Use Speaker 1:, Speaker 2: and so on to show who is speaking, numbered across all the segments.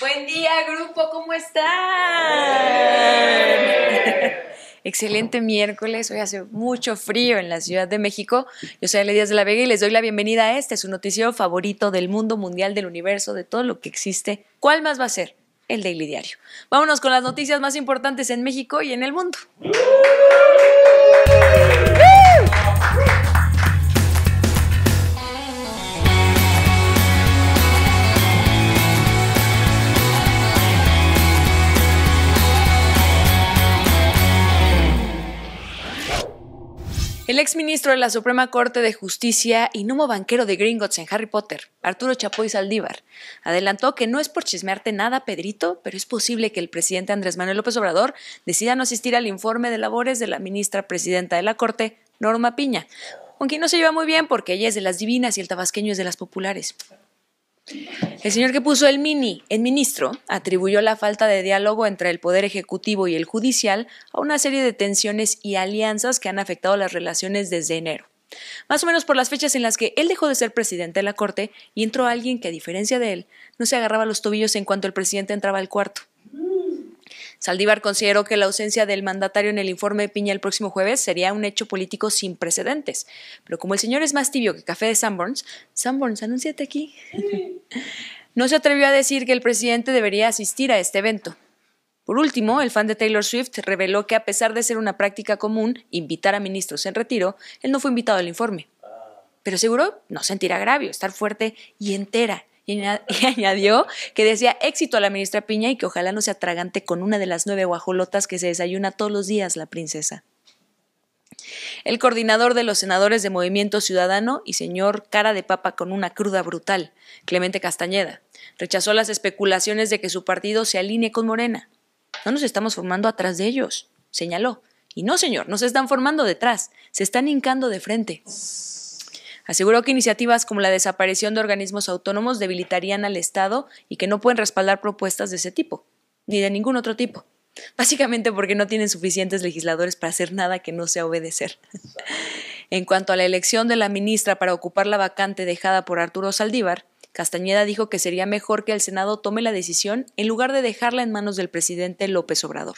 Speaker 1: Buen día, grupo, ¿cómo están? Excelente miércoles, hoy hace mucho frío en la Ciudad de México. Yo soy Ale de la Vega y les doy la bienvenida a este, su noticiero favorito del mundo mundial, del universo, de todo lo que existe. ¿Cuál más va a ser? El Daily Diario. Vámonos con las noticias más importantes en México y en el mundo. El exministro de la Suprema Corte de Justicia y numo banquero de Gringotts en Harry Potter, Arturo Chapoy Saldívar, adelantó que no es por chismearte nada, Pedrito, pero es posible que el presidente Andrés Manuel López Obrador decida no asistir al informe de labores de la ministra presidenta de la Corte, Norma Piña, con quien no se lleva muy bien porque ella es de las divinas y el tabasqueño es de las populares. El señor que puso el mini, en ministro, atribuyó la falta de diálogo entre el poder ejecutivo y el judicial a una serie de tensiones y alianzas que han afectado las relaciones desde enero. Más o menos por las fechas en las que él dejó de ser presidente de la Corte y entró alguien que, a diferencia de él, no se agarraba los tobillos en cuanto el presidente entraba al cuarto. Saldívar consideró que la ausencia del mandatario en el informe de Piña el próximo jueves sería un hecho político sin precedentes. Pero como el señor es más tibio que café de Sanborns, Sanborns, anúnciate aquí. no se atrevió a decir que el presidente debería asistir a este evento. Por último, el fan de Taylor Swift reveló que a pesar de ser una práctica común invitar a ministros en retiro, él no fue invitado al informe. Pero seguro no sentirá agravio, estar fuerte y entera y, añadió que decía éxito a la ministra Piña y que ojalá no se atragante con una de las nueve guajolotas que se desayuna todos los días la princesa. El coordinador de los senadores de Movimiento Ciudadano y señor cara de papa con una cruda brutal, Clemente Castañeda, rechazó las especulaciones de que su partido se alinee con Morena. No nos estamos formando atrás de ellos, señaló. Y no, señor, no se están formando detrás, se están hincando de frente. Aseguró que iniciativas como la desaparición de organismos autónomos debilitarían al Estado y que no pueden respaldar propuestas de ese tipo, ni de ningún otro tipo. Básicamente porque no tienen suficientes legisladores para hacer nada que no sea obedecer. en cuanto a la elección de la ministra para ocupar la vacante dejada por Arturo Saldívar, Castañeda dijo que sería mejor que el Senado tome la decisión en lugar de dejarla en manos del presidente López Obrador.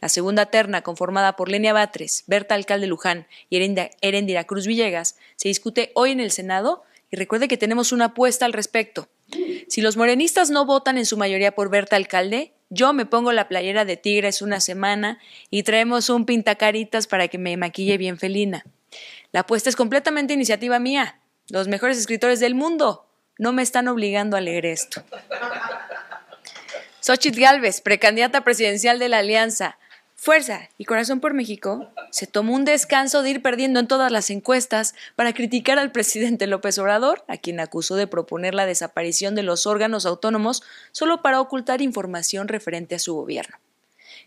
Speaker 1: La segunda terna, conformada por Lenia Batres, Berta Alcalde Luján y Erendira Cruz Villegas, se discute hoy en el Senado y recuerde que tenemos una apuesta al respecto. Si los morenistas no votan en su mayoría por Berta Alcalde, yo me pongo la playera de Tigres una semana y traemos un pintacaritas para que me maquille bien felina. La apuesta es completamente iniciativa mía. Los mejores escritores del mundo no me están obligando a leer esto. Xochitl Gálvez, precandidata presidencial de la Alianza, Fuerza y Corazón por México se tomó un descanso de ir perdiendo en todas las encuestas para criticar al presidente López Obrador, a quien acusó de proponer la desaparición de los órganos autónomos solo para ocultar información referente a su gobierno.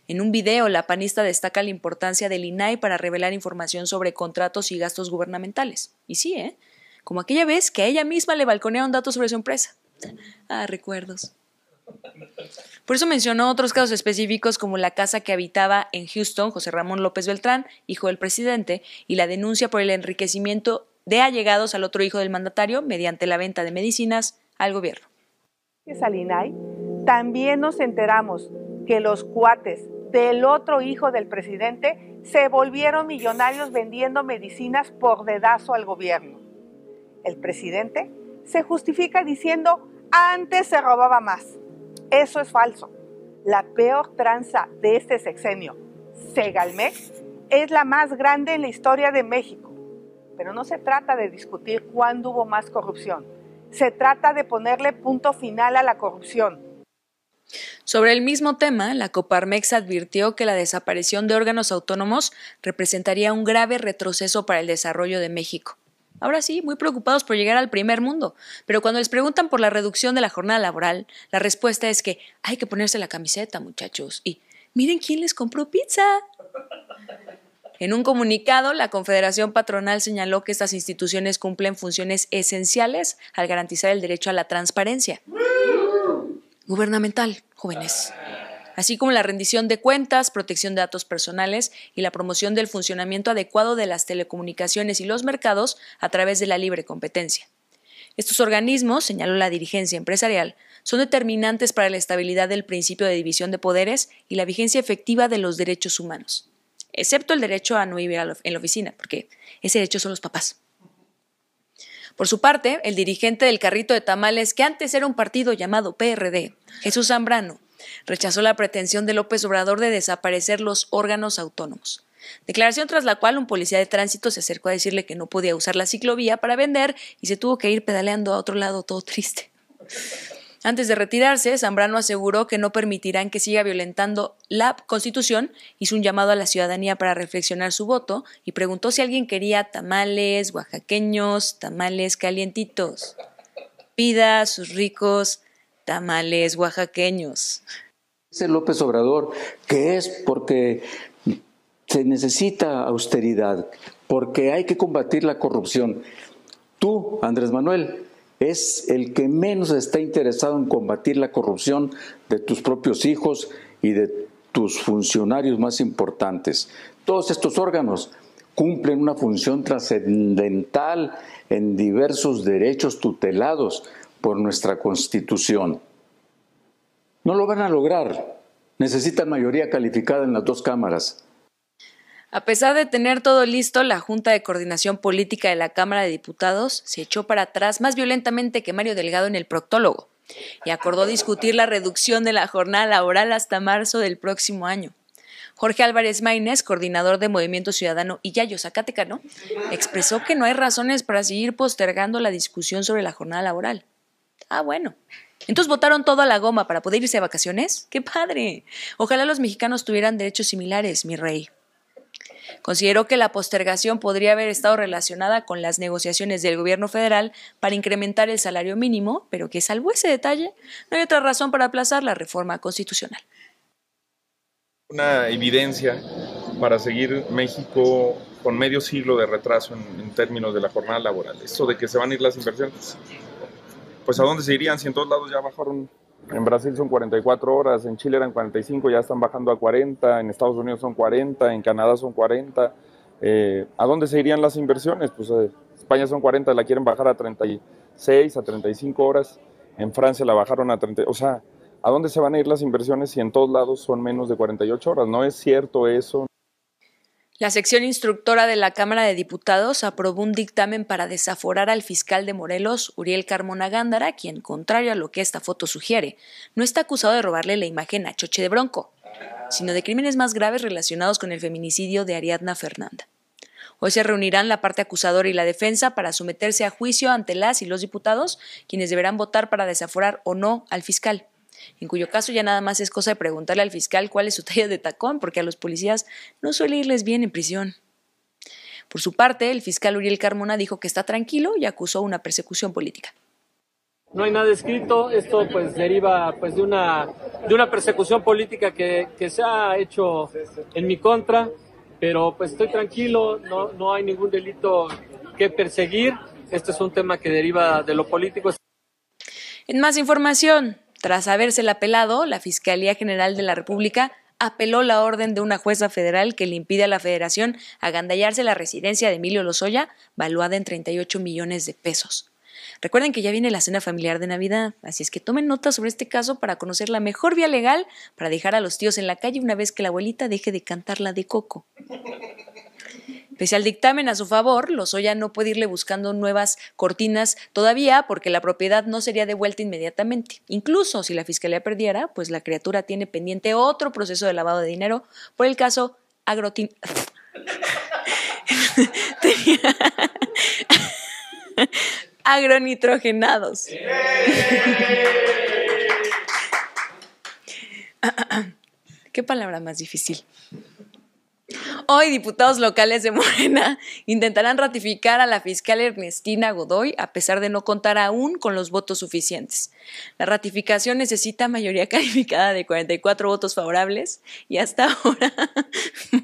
Speaker 1: En un video, la panista destaca la importancia del INAI para revelar información sobre contratos y gastos gubernamentales. Y sí, ¿eh? Como aquella vez que a ella misma le balconearon datos sobre su empresa. Ah, recuerdos. Por eso mencionó otros casos específicos como la casa que habitaba en Houston José Ramón López Beltrán, hijo del presidente, y la denuncia por el enriquecimiento de allegados al otro hijo del mandatario mediante la venta de medicinas al gobierno. también nos enteramos que los cuates del otro hijo del presidente se volvieron millonarios vendiendo medicinas por dedazo al gobierno. El presidente se justifica diciendo antes se robaba más eso es falso. La peor tranza de este sexenio, Segalmex, es la más grande en la historia de México. Pero no se trata de discutir cuándo hubo más corrupción. Se trata de ponerle punto final a la corrupción. Sobre el mismo tema, la Coparmex advirtió que la desaparición de órganos autónomos representaría un grave retroceso para el desarrollo de México ahora sí, muy preocupados por llegar al primer mundo. Pero cuando les preguntan por la reducción de la jornada laboral, la respuesta es que hay que ponerse la camiseta, muchachos. Y miren quién les compró pizza. En un comunicado, la Confederación Patronal señaló que estas instituciones cumplen funciones esenciales al garantizar el derecho a la transparencia. Gubernamental, jóvenes así como la rendición de cuentas, protección de datos personales y la promoción del funcionamiento adecuado de las telecomunicaciones y los mercados a través de la libre competencia. Estos organismos, señaló la dirigencia empresarial, son determinantes para la estabilidad del principio de división de poderes y la vigencia efectiva de los derechos humanos, excepto el derecho a no vivir en la oficina, porque ese derecho son los papás. Por su parte, el dirigente del carrito de tamales, que antes era un partido llamado PRD, Jesús Zambrano, Rechazó la pretensión de López Obrador de desaparecer los órganos autónomos. Declaración tras la cual un policía de tránsito se acercó a decirle que no podía usar la ciclovía para vender y se tuvo que ir pedaleando a otro lado todo triste. Antes de retirarse, Zambrano aseguró que no permitirán que siga violentando la Constitución, hizo un llamado a la ciudadanía para reflexionar su voto y preguntó si alguien quería tamales oaxaqueños, tamales calientitos. Pida sus ricos tamales oaxaqueños. Dice López Obrador que es porque se necesita austeridad, porque hay que combatir la corrupción. Tú, Andrés Manuel, es el que menos está interesado en combatir la corrupción de tus propios hijos y de tus funcionarios más importantes. Todos estos órganos cumplen una función trascendental en diversos derechos tutelados por nuestra constitución. No lo van a lograr. Necesitan mayoría calificada en las dos cámaras. A pesar de tener todo listo, la Junta de Coordinación Política de la Cámara de Diputados se echó para atrás más violentamente que Mario Delgado en el proctólogo y acordó discutir la reducción de la jornada laboral hasta marzo del próximo año. Jorge Álvarez Maínez, coordinador de Movimiento Ciudadano y Yayo Zacatecano, expresó que no hay razones para seguir postergando la discusión sobre la jornada laboral. Ah, bueno. Entonces votaron todo a la goma para poder irse de vacaciones. ¡Qué padre! Ojalá los mexicanos tuvieran derechos similares, mi rey. Consideró que la postergación podría haber estado relacionada con las negociaciones del gobierno federal para incrementar el salario mínimo, pero que salvo ese detalle, no hay otra razón para aplazar la reforma constitucional. Una evidencia para seguir México con medio siglo de retraso en, en términos de la jornada laboral. Esto de que se van a ir las inversiones, pues a dónde se irían si en todos lados ya bajaron. En Brasil son 44 horas, en Chile eran 45, ya están bajando a 40, en Estados Unidos son 40, en Canadá son 40. Eh, ¿A dónde se irían las inversiones? Pues eh, España son 40, la quieren bajar a 36, a 35 horas. En Francia la bajaron a 30. O sea, ¿a dónde se van a ir las inversiones si en todos lados son menos de 48 horas? No es cierto eso. La sección instructora de la Cámara de Diputados aprobó un dictamen para desaforar al fiscal de Morelos, Uriel Carmona Gándara, quien, contrario a lo que esta foto sugiere, no está acusado de robarle la imagen a Choche de Bronco, sino de crímenes más graves relacionados con el feminicidio de Ariadna Fernanda. Hoy se reunirán la parte acusadora y la defensa para someterse a juicio ante las y los diputados, quienes deberán votar para desaforar o no al fiscal en cuyo caso ya nada más es cosa de preguntarle al fiscal cuál es su talla de tacón, porque a los policías no suele irles bien en prisión. Por su parte, el fiscal Uriel Carmona dijo que está tranquilo y acusó una persecución política. No hay nada escrito, esto pues deriva pues de una, de una persecución política que, se ha hecho en mi contra, pero pues estoy tranquilo, no, no hay ningún delito que perseguir, este es un tema que deriva de lo político. En más información, tras habérsela apelado, la Fiscalía General de la República apeló la orden de una jueza federal que le impide a la federación agandallarse la residencia de Emilio Lozoya, valuada en 38 millones de pesos. Recuerden que ya viene la cena familiar de Navidad, así es que tomen nota sobre este caso para conocer la mejor vía legal para dejar a los tíos en la calle una vez que la abuelita deje de cantarla de coco. Pese al dictamen a su favor, Lozoya no puede irle buscando nuevas cortinas todavía porque la propiedad no sería devuelta inmediatamente. Incluso si la fiscalía perdiera, pues la criatura tiene pendiente otro proceso de lavado de dinero por el caso Agrotin. agronitrogenados. ¿Qué palabra más difícil? Hoy diputados locales de Morena intentarán ratificar a la fiscal Ernestina Godoy a pesar de no contar aún con los votos suficientes. La ratificación necesita mayoría calificada de 44 votos favorables y hasta ahora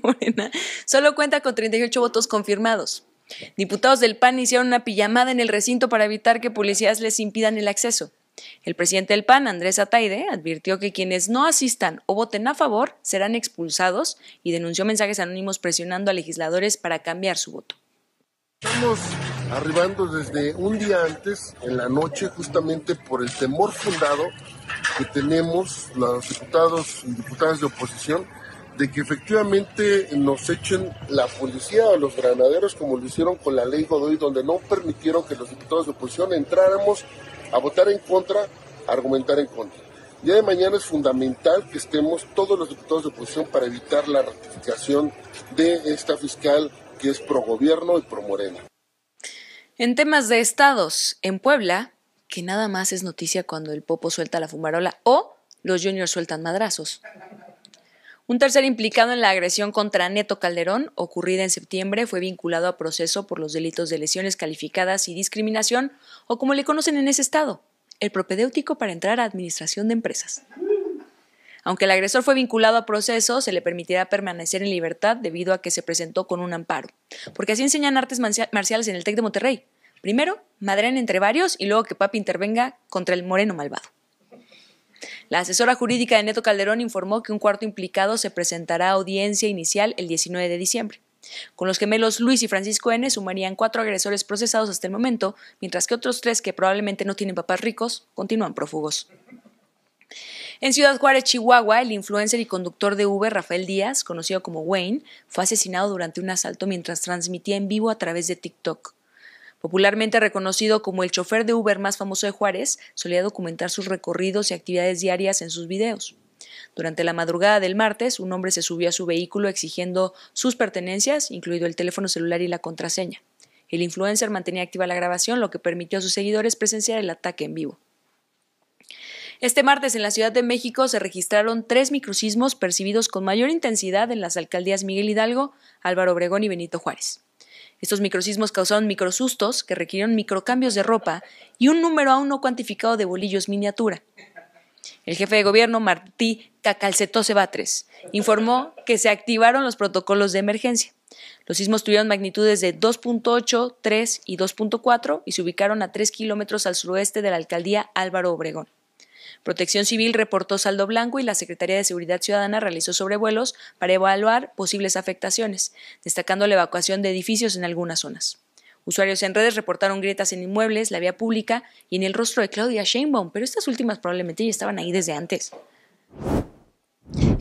Speaker 1: Morena solo cuenta con 38 votos confirmados. Diputados del PAN hicieron una pijamada en el recinto para evitar que policías les impidan el acceso. El presidente del PAN, Andrés Ataide, advirtió que quienes no asistan o voten a favor serán expulsados y denunció mensajes anónimos presionando a legisladores para cambiar su voto. Estamos arribando desde un día antes, en la noche, justamente por el temor fundado que tenemos los diputados y diputadas de oposición de que efectivamente nos echen la policía o los granaderos como lo hicieron con la ley Godoy, donde no permitieron que los diputados de oposición entráramos a votar en contra, argumentar en contra. Ya de mañana es fundamental que estemos todos los diputados de oposición para evitar la ratificación de esta fiscal que es pro gobierno y pro morena. En temas de estados, en Puebla, que nada más es noticia cuando el Popo suelta la fumarola o los juniors sueltan madrazos. Un tercer implicado en la agresión contra Neto Calderón, ocurrida en septiembre, fue vinculado a proceso por los delitos de lesiones calificadas y discriminación, o como le conocen en ese estado, el propedéutico para entrar a administración de empresas. Aunque el agresor fue vinculado a proceso, se le permitirá permanecer en libertad debido a que se presentó con un amparo, porque así enseñan artes marciales en el TEC de Monterrey. Primero, madren entre varios y luego que papi intervenga contra el moreno malvado. La asesora jurídica de Neto Calderón informó que un cuarto implicado se presentará a audiencia inicial el 19 de diciembre. Con los gemelos Luis y Francisco N. sumarían cuatro agresores procesados hasta el momento, mientras que otros tres que probablemente no tienen papás ricos continúan prófugos. En Ciudad Juárez, Chihuahua, el influencer y conductor de Uber Rafael Díaz, conocido como Wayne, fue asesinado durante un asalto mientras transmitía en vivo a través de TikTok. Popularmente reconocido como el chofer de Uber más famoso de Juárez, solía documentar sus recorridos y actividades diarias en sus videos. Durante la madrugada del martes, un hombre se subió a su vehículo exigiendo sus pertenencias, incluido el teléfono celular y la contraseña. El influencer mantenía activa la grabación, lo que permitió a sus seguidores presenciar el ataque en vivo. Este martes en la Ciudad de México se registraron tres microcismos percibidos con mayor intensidad en las alcaldías Miguel Hidalgo, Álvaro Obregón y Benito Juárez. Estos microsismos causaron microsustos que requirieron microcambios de ropa y un número aún no cuantificado de bolillos miniatura. El jefe de gobierno, Martí Cacalcetose Batres, informó que se activaron los protocolos de emergencia. Los sismos tuvieron magnitudes de 2.8, 3 y 2.4 y se ubicaron a 3 kilómetros al suroeste de la alcaldía Álvaro Obregón. Protección Civil reportó saldo blanco y la Secretaría de Seguridad Ciudadana realizó sobrevuelos para evaluar posibles afectaciones, destacando la evacuación de edificios en algunas zonas. Usuarios en redes reportaron grietas en inmuebles, la vía pública y en el rostro de Claudia Sheinbaum, pero estas últimas probablemente ya estaban ahí desde antes.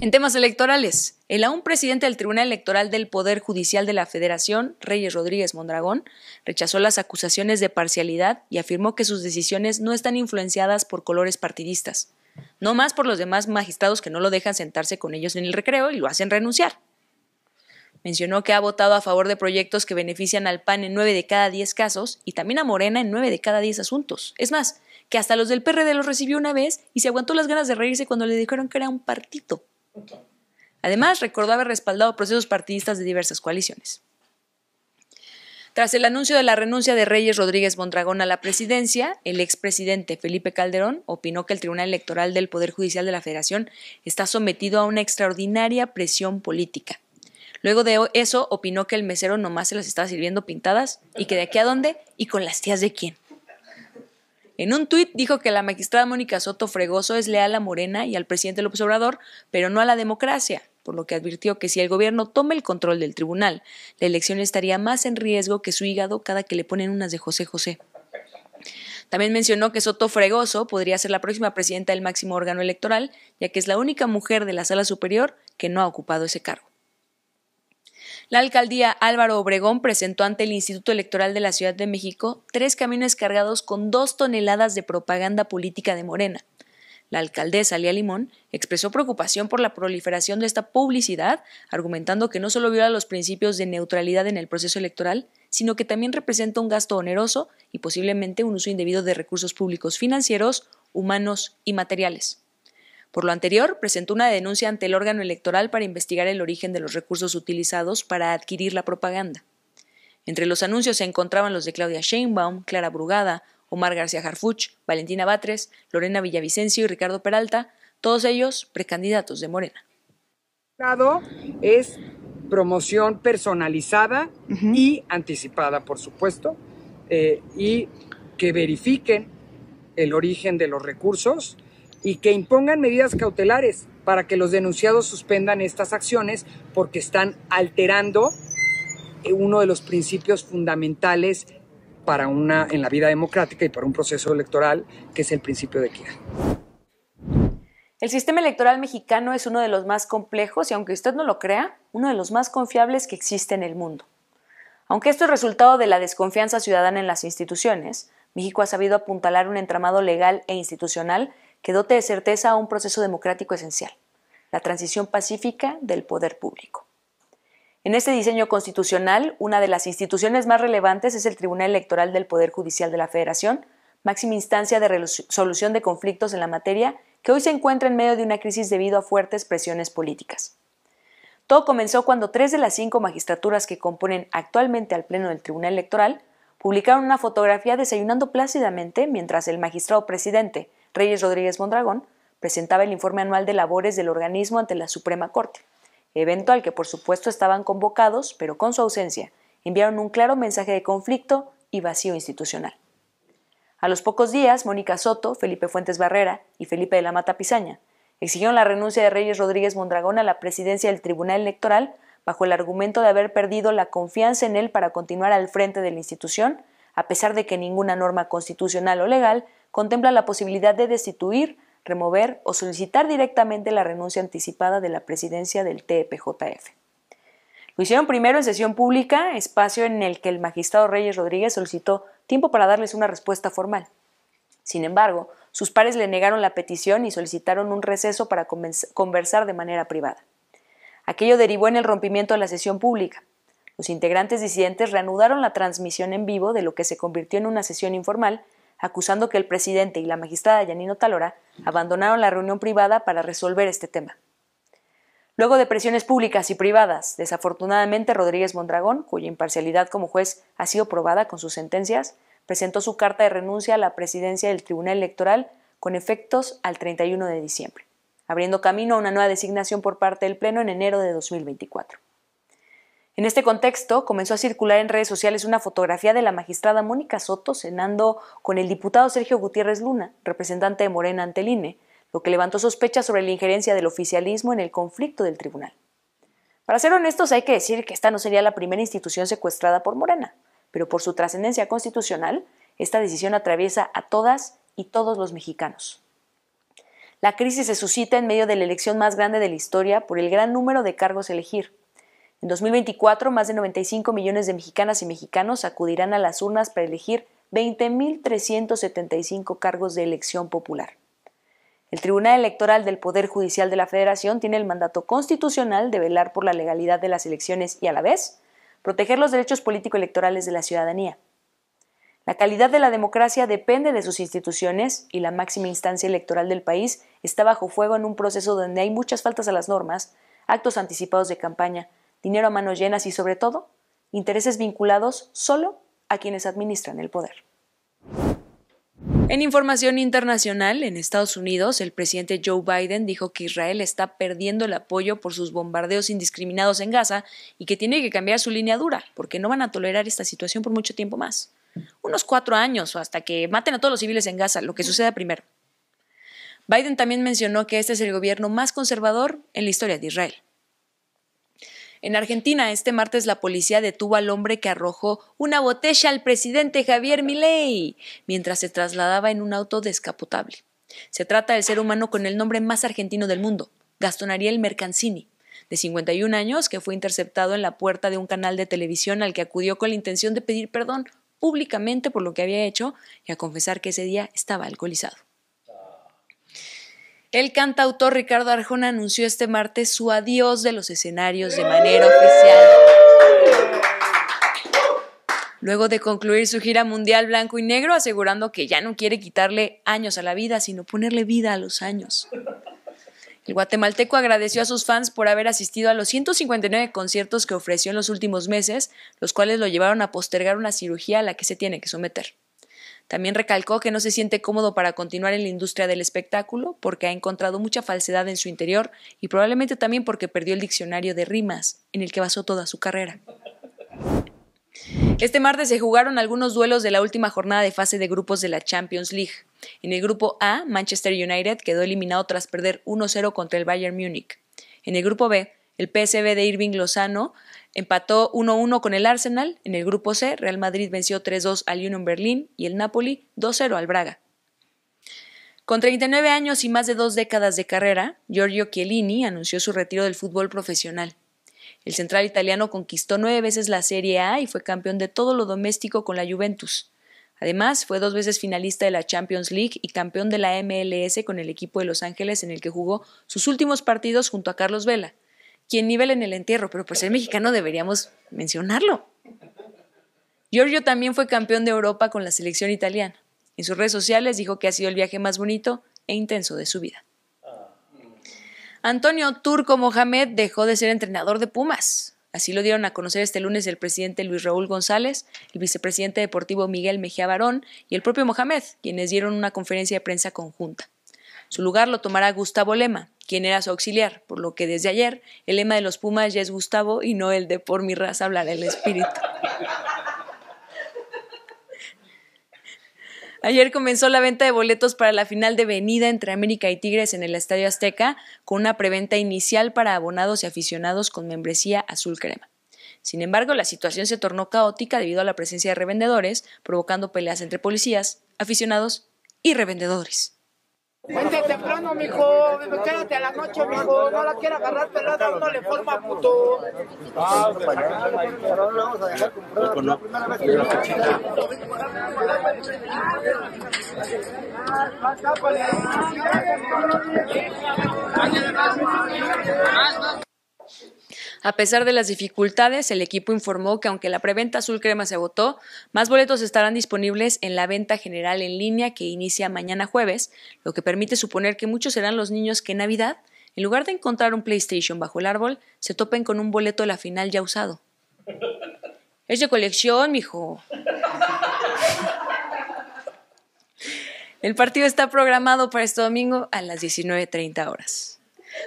Speaker 1: En temas electorales, el aún presidente del Tribunal Electoral del Poder Judicial de la Federación, Reyes Rodríguez Mondragón, rechazó las acusaciones de parcialidad y afirmó que sus decisiones no están influenciadas por colores partidistas, no más por los demás magistrados que no lo dejan sentarse con ellos en el recreo y lo hacen renunciar. Mencionó que ha votado a favor de proyectos que benefician al PAN en 9 de cada 10 casos y también a Morena en 9 de cada 10 asuntos. Es más, que hasta los del PRD los recibió una vez y se aguantó las ganas de reírse cuando le dijeron que era un partito. Además, recordó haber respaldado procesos partidistas de diversas coaliciones. Tras el anuncio de la renuncia de Reyes Rodríguez Mondragón a la presidencia, el expresidente Felipe Calderón opinó que el Tribunal Electoral del Poder Judicial de la Federación está sometido a una extraordinaria presión política. Luego de eso, opinó que el mesero nomás se las estaba sirviendo pintadas y que de aquí a dónde y con las tías de quién. En un tuit dijo que la magistrada Mónica Soto Fregoso es leal a Morena y al presidente López Obrador, pero no a la democracia, por lo que advirtió que si el gobierno toma el control del tribunal, la elección estaría más en riesgo que su hígado cada que le ponen unas de José José. También mencionó que Soto Fregoso podría ser la próxima presidenta del máximo órgano electoral, ya que es la única mujer de la sala superior que no ha ocupado ese cargo. La alcaldía Álvaro Obregón presentó ante el Instituto Electoral de la Ciudad de México tres camiones cargados con dos toneladas de propaganda política de Morena. La alcaldesa Lía Limón expresó preocupación por la proliferación de esta publicidad, argumentando que no solo viola los principios de neutralidad en el proceso electoral, sino que también representa un gasto oneroso y posiblemente un uso indebido de recursos públicos financieros, humanos y materiales. Por lo anterior, presentó una denuncia ante el órgano electoral para investigar el origen de los recursos utilizados para adquirir la propaganda. Entre los anuncios se encontraban los de Claudia Sheinbaum, Clara Brugada, Omar García Harfuch, Valentina Batres, Lorena Villavicencio y Ricardo Peralta, todos ellos precandidatos de Morena. resultado es promoción personalizada y anticipada, por supuesto, eh, y que verifiquen el origen de los recursos y que impongan medidas cautelares para que los denunciados suspendan estas acciones porque están alterando eh, uno de los principios fundamentales para una, en la vida democrática y para un proceso electoral, que es el principio de equidad. El sistema electoral mexicano es uno de los más complejos y, aunque usted no lo crea, uno de los más confiables que existe en el mundo. Aunque esto es resultado de la desconfianza ciudadana en las instituciones, México ha sabido apuntalar un entramado legal e institucional que dote de certeza a un proceso democrático esencial, la transición pacífica del poder público. En este diseño constitucional, una de las instituciones más relevantes es el Tribunal Electoral del Poder Judicial de la Federación, máxima instancia de resolución de conflictos en la materia que hoy se encuentra en medio de una crisis debido a fuertes presiones políticas. Todo comenzó cuando tres de las cinco magistraturas que componen actualmente al Pleno del Tribunal Electoral publicaron una fotografía desayunando plácidamente mientras el magistrado presidente Reyes Rodríguez Mondragón, presentaba el informe anual de labores del organismo ante la Suprema Corte, evento al que por supuesto estaban convocados, pero con su ausencia, enviaron un claro mensaje de conflicto y vacío institucional. A los pocos días, Mónica Soto, Felipe Fuentes Barrera y Felipe de la Mata Pisaña exigieron la renuncia de Reyes Rodríguez Mondragón a la presidencia del Tribunal Electoral bajo el argumento de haber perdido la confianza en él para continuar al frente de la institución, a pesar de que ninguna norma constitucional o legal contempla la posibilidad de destituir, remover o solicitar directamente la renuncia anticipada de la presidencia del TEPJF. Lo hicieron primero en sesión pública, espacio en el que el magistrado Reyes Rodríguez solicitó tiempo para darles una respuesta formal. Sin embargo, sus pares le negaron la petición y solicitaron un receso para conversar de manera privada. Aquello derivó en el rompimiento de la sesión pública. Los integrantes disidentes reanudaron la transmisión en vivo de lo que se convirtió en una sesión informal acusando que el presidente y la magistrada Yanino Talora abandonaron la reunión privada para resolver este tema. Luego de presiones públicas y privadas, desafortunadamente Rodríguez Mondragón, cuya imparcialidad como juez ha sido probada con sus sentencias, presentó su carta de renuncia a la presidencia del Tribunal Electoral con efectos al 31 de diciembre, abriendo camino a una nueva designación por parte del Pleno en enero de 2024. En este contexto, comenzó a circular en redes sociales una fotografía de la magistrada Mónica Soto cenando con el diputado Sergio Gutiérrez Luna, representante de Morena ante el INE, lo que levantó sospechas sobre la injerencia del oficialismo en el conflicto del tribunal. Para ser honestos, hay que decir que esta no sería la primera institución secuestrada por Morena, pero por su trascendencia constitucional, esta decisión atraviesa a todas y todos los mexicanos. La crisis se suscita en medio de la elección más grande de la historia por el gran número de cargos a elegir, en 2024, más de 95 millones de mexicanas y mexicanos acudirán a las urnas para elegir 20.375 cargos de elección popular. El Tribunal Electoral del Poder Judicial de la Federación tiene el mandato constitucional de velar por la legalidad de las elecciones y, a la vez, proteger los derechos político-electorales de la ciudadanía. La calidad de la democracia depende de sus instituciones y la máxima instancia electoral del país está bajo fuego en un proceso donde hay muchas faltas a las normas, actos anticipados de campaña, dinero a manos llenas y, sobre todo, intereses vinculados solo a quienes administran el poder. En información internacional, en Estados Unidos, el presidente Joe Biden dijo que Israel está perdiendo el apoyo por sus bombardeos indiscriminados en Gaza y que tiene que cambiar su línea dura, porque no van a tolerar esta situación por mucho tiempo más. Unos cuatro años o hasta que maten a todos los civiles en Gaza, lo que suceda primero. Biden también mencionó que este es el gobierno más conservador en la historia de Israel. En Argentina, este martes la policía detuvo al hombre que arrojó una botella al presidente Javier Milei mientras se trasladaba en un auto descapotable. Se trata del ser humano con el nombre más argentino del mundo, Gastón Ariel Mercancini, de 51 años, que fue interceptado en la puerta de un canal de televisión al que acudió con la intención de pedir perdón públicamente por lo que había hecho y a confesar que ese día estaba alcoholizado. El cantautor Ricardo Arjona anunció este martes su adiós de los escenarios de manera oficial. Luego de concluir su gira mundial blanco y negro, asegurando que ya no quiere quitarle años a la vida, sino ponerle vida a los años. El guatemalteco agradeció a sus fans por haber asistido a los 159 conciertos que ofreció en los últimos meses, los cuales lo llevaron a postergar una cirugía a la que se tiene que someter. También recalcó que no se siente cómodo para continuar en la industria del espectáculo porque ha encontrado mucha falsedad en su interior y probablemente también porque perdió el diccionario de rimas en el que basó toda su carrera. Este martes se jugaron algunos duelos de la última jornada de fase de grupos de la Champions League. En el grupo A, Manchester United quedó eliminado tras perder 1-0 contra el Bayern Múnich. En el grupo B, el PSV de Irving Lozano Empató 1-1 con el Arsenal en el grupo C, Real Madrid venció 3-2 al Union Berlin y el Napoli 2-0 al Braga. Con 39 años y más de dos décadas de carrera, Giorgio Chiellini anunció su retiro del fútbol profesional. El central italiano conquistó nueve veces la Serie A y fue campeón de todo lo doméstico con la Juventus. Además, fue dos veces finalista de la Champions League y campeón de la MLS con el equipo de Los Ángeles en el que jugó sus últimos partidos junto a Carlos Vela, quien nivel en el entierro, pero por pues, ser mexicano deberíamos mencionarlo. Giorgio también fue campeón de Europa con la selección italiana. En sus redes sociales dijo que ha sido el viaje más bonito e intenso de su vida. Antonio Turco Mohamed dejó de ser entrenador de Pumas. Así lo dieron a conocer este lunes el presidente Luis Raúl González, el vicepresidente deportivo Miguel Mejía Barón y el propio Mohamed, quienes dieron una conferencia de prensa conjunta. Su lugar lo tomará Gustavo Lema, quien era su auxiliar, por lo que desde ayer el lema de los Pumas ya es Gustavo y no el de por mi raza hablar el espíritu. Ayer comenzó la venta de boletos para la final de venida entre América y Tigres en el Estadio Azteca, con una preventa inicial para abonados y aficionados con membresía azul crema. Sin embargo, la situación se tornó caótica debido a la presencia de revendedores, provocando peleas entre policías, aficionados y revendedores. Vente temprano, mijo. Quédate a la noche, mijo. No la quiero agarrar pelada, no le forma puto. A pesar de las dificultades, el equipo informó que aunque la preventa azul crema se agotó, más boletos estarán disponibles en la venta general en línea que inicia mañana jueves, lo que permite suponer que muchos serán los niños que en Navidad, en lugar de encontrar un PlayStation bajo el árbol, se topen con un boleto de la final ya usado. Es de colección, mijo. El partido está programado para este domingo a las 19.30 horas.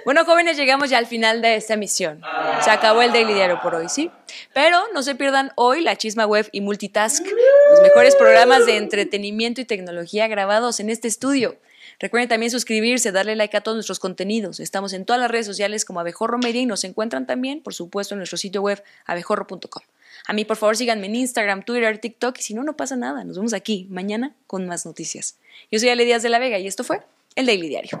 Speaker 1: Bueno, jóvenes, llegamos ya al final de esta misión. Se acabó el Daily Diario por hoy, ¿sí? Pero no se pierdan hoy la Chisma Web y Multitask, los mejores programas de entretenimiento y tecnología grabados en este estudio. Recuerden también suscribirse, darle like a todos nuestros contenidos. Estamos en todas las redes sociales como Abejorro Media y nos encuentran también, por supuesto, en nuestro sitio web abejorro.com. A mí, por favor, síganme en Instagram, Twitter, TikTok y si no, no pasa nada. Nos vemos aquí mañana con más noticias. Yo soy Ale Díaz de la Vega y esto fue El Daily Diario.